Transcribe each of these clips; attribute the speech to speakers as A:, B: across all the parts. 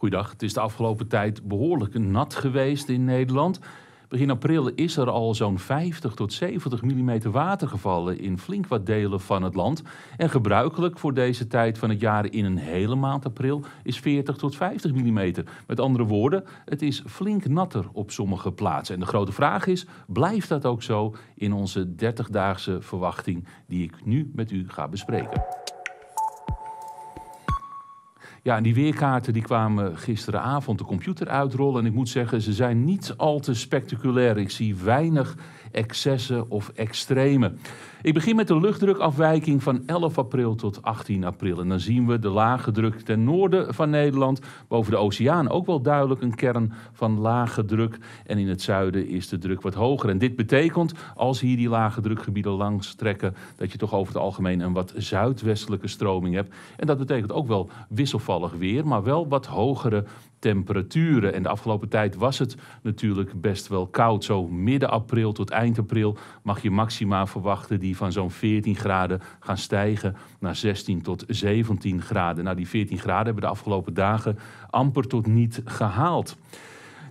A: Goeiedag. Het is de afgelopen tijd behoorlijk nat geweest in Nederland. Begin april is er al zo'n 50 tot 70 mm water gevallen in flink wat delen van het land. En gebruikelijk voor deze tijd van het jaar in een hele maand april is 40 tot 50 mm. Met andere woorden, het is flink natter op sommige plaatsen. En de grote vraag is, blijft dat ook zo in onze 30-daagse verwachting die ik nu met u ga bespreken? Ja, en die weerkaarten die kwamen gisteravond de computer uitrollen. En ik moet zeggen, ze zijn niet al te spectaculair. Ik zie weinig excessen of extreme. Ik begin met de luchtdrukafwijking van 11 april tot 18 april. En dan zien we de lage druk ten noorden van Nederland. Boven de oceaan ook wel duidelijk een kern van lage druk. En in het zuiden is de druk wat hoger. En dit betekent, als hier die lage drukgebieden langs trekken, dat je toch over het algemeen een wat zuidwestelijke stroming hebt. En dat betekent ook wel wisselvallig weer, maar wel wat hogere temperaturen. En de afgelopen tijd was het natuurlijk best wel koud. Zo midden april tot eind april mag je maxima verwachten die van zo'n 14 graden gaan stijgen naar 16 tot 17 graden. Nou, die 14 graden hebben de afgelopen dagen amper tot niet gehaald.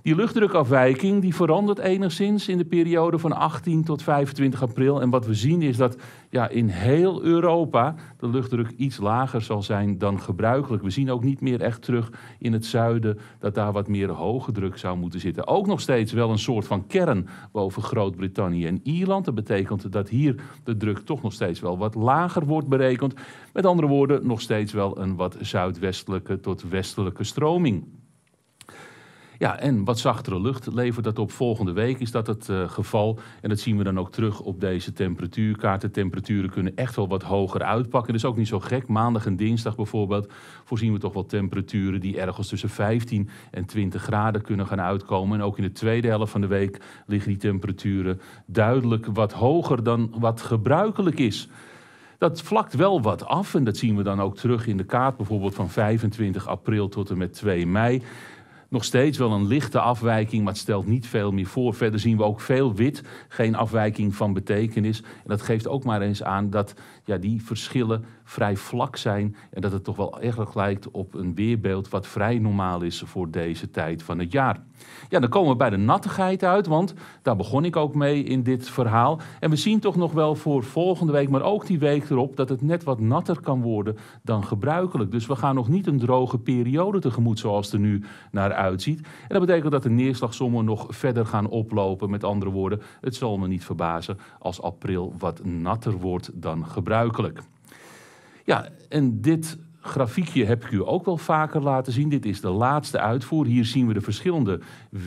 A: Die luchtdrukafwijking die verandert enigszins in de periode van 18 tot 25 april. En wat we zien is dat ja, in heel Europa de luchtdruk iets lager zal zijn dan gebruikelijk. We zien ook niet meer echt terug in het zuiden dat daar wat meer hoge druk zou moeten zitten. Ook nog steeds wel een soort van kern boven Groot-Brittannië en Ierland. Dat betekent dat hier de druk toch nog steeds wel wat lager wordt berekend. Met andere woorden, nog steeds wel een wat zuidwestelijke tot westelijke stroming. Ja, en wat zachtere lucht levert dat op. Volgende week is dat het eh, geval. En dat zien we dan ook terug op deze temperatuurkaart. De temperaturen kunnen echt wel wat hoger uitpakken. Dat is ook niet zo gek. Maandag en dinsdag bijvoorbeeld voorzien we toch wel temperaturen die ergens tussen 15 en 20 graden kunnen gaan uitkomen. En ook in de tweede helft van de week liggen die temperaturen duidelijk wat hoger dan wat gebruikelijk is dat vlakt wel wat af. En dat zien we dan ook terug in de kaart, bijvoorbeeld van 25 april tot en met 2 mei. Nog steeds wel een lichte afwijking, maar het stelt niet veel meer voor. Verder zien we ook veel wit, geen afwijking van betekenis. En dat geeft ook maar eens aan dat ja, die verschillen vrij vlak zijn en dat het toch wel erg lijkt op een weerbeeld wat vrij normaal is voor deze tijd van het jaar. Ja, dan komen we bij de nattigheid uit, want daar begon ik ook mee in dit verhaal. En we zien toch nog wel voor volgende week, maar ook die week erop, dat het net wat natter kan worden dan gebruikelijk. Dus we gaan nog niet een droge periode tegemoet zoals het er nu naar uitziet. En dat betekent dat de neerslagsommen nog verder gaan oplopen. Met andere woorden, het zal me niet verbazen als april wat natter wordt dan gebruikelijk. Ja, en dit grafiekje heb ik u ook wel vaker laten zien. Dit is de laatste uitvoer. Hier zien we de verschillende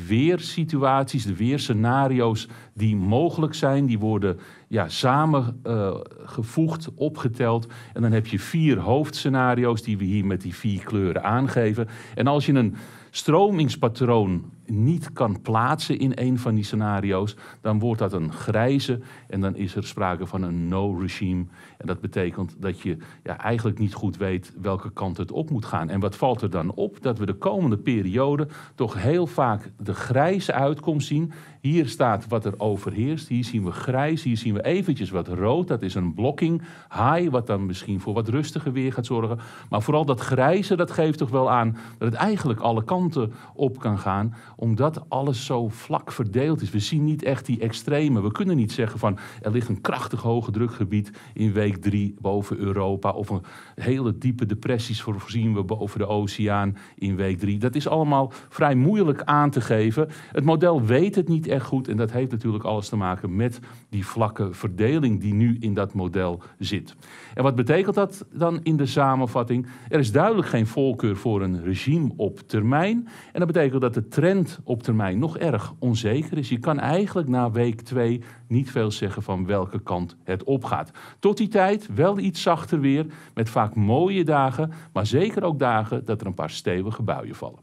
A: weersituaties, de weerscenario's die mogelijk zijn. Die worden ja, samengevoegd, eh, uh, opgeteld. En dan heb je vier hoofdscenario's die we hier met die vier kleuren aangeven. En als je een stromingspatroon niet kan plaatsen in een van die scenario's, dan wordt dat een grijze en dan is er sprake van een no-regime. En dat betekent dat je ja, eigenlijk niet goed weet welke kant het op moet gaan. En wat valt er dan op? Dat we de komende periode toch heel vaak de grijze uitkomst zien. Hier staat wat er overheerst, hier zien we grijs, hier zien we eventjes wat rood. Dat is een blokking, high, wat dan misschien voor wat rustiger weer gaat zorgen. Maar vooral dat grijze, dat geeft toch wel aan dat het eigenlijk alle kanten op kan gaan omdat alles zo vlak verdeeld is. We zien niet echt die extreme. We kunnen niet zeggen van er ligt een krachtig hoge drukgebied in week drie boven Europa. Of een hele diepe depressies voorzien we boven de oceaan in week drie. Dat is allemaal vrij moeilijk aan te geven. Het model weet het niet echt goed. En dat heeft natuurlijk alles te maken met die vlakke verdeling die nu in dat model zit. En wat betekent dat dan in de samenvatting? Er is duidelijk geen voorkeur voor een regime op termijn. En dat betekent dat de trend op termijn nog erg onzeker is. Je kan eigenlijk na week 2 niet veel zeggen van welke kant het opgaat. Tot die tijd wel iets zachter weer, met vaak mooie dagen, maar zeker ook dagen dat er een paar stevige buien vallen.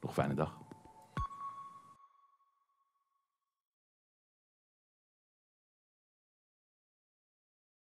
A: Nog fijne dag.